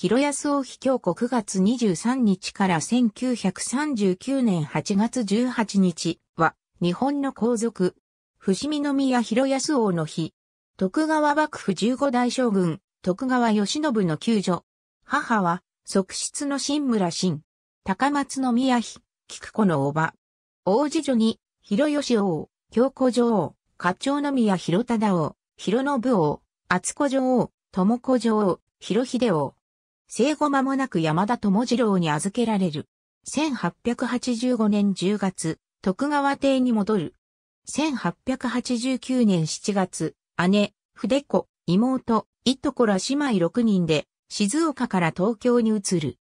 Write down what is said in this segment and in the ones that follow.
広安王妃京子9月23日から1939年8月18日は、日本の皇族、伏見宮広安王の日、徳川幕府15代将軍、徳川義信の救助。母は、側室の新村新、高松宮妃、菊子の叔母。王子女に、広吉王、京子女王、課長宮広忠王、広信王、厚子女王、智子女王、広秀王。生後間もなく山田智次郎に預けられる。1885年10月、徳川邸に戻る。1889年7月、姉、筆子、妹、いとこら姉妹6人で、静岡から東京に移る。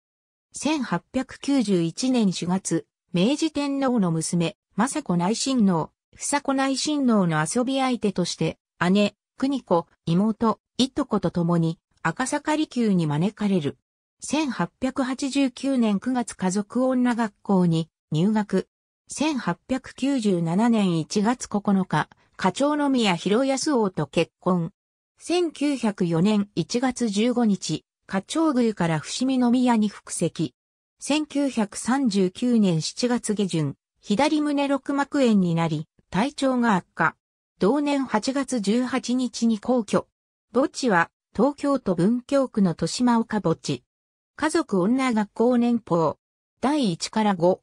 1891年4月、明治天皇の娘、政子内親王、房子内親王の遊び相手として、姉、国子、妹、いとこと共に、赤坂離宮に招かれる。1889年9月家族女学校に入学。1897年1月9日、課長の宮広安王と結婚。1904年1月15日、課長宮から伏見の宮に復籍。1939年7月下旬、左胸六膜炎になり、体調が悪化。同年8月18日に皇居。墓地は東京都文京区の豊島岡墓地。家族女学校年報。第1から5。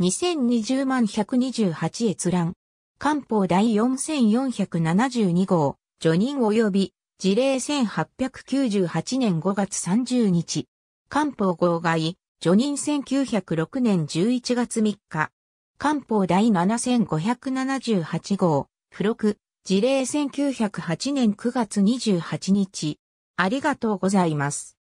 2020万128閲覧。官報第4472号。除任及び事例1898年5月30日。官報号外。除任1906年11月3日。官報第7578号。付録。事例1908年9月28日。ありがとうございます。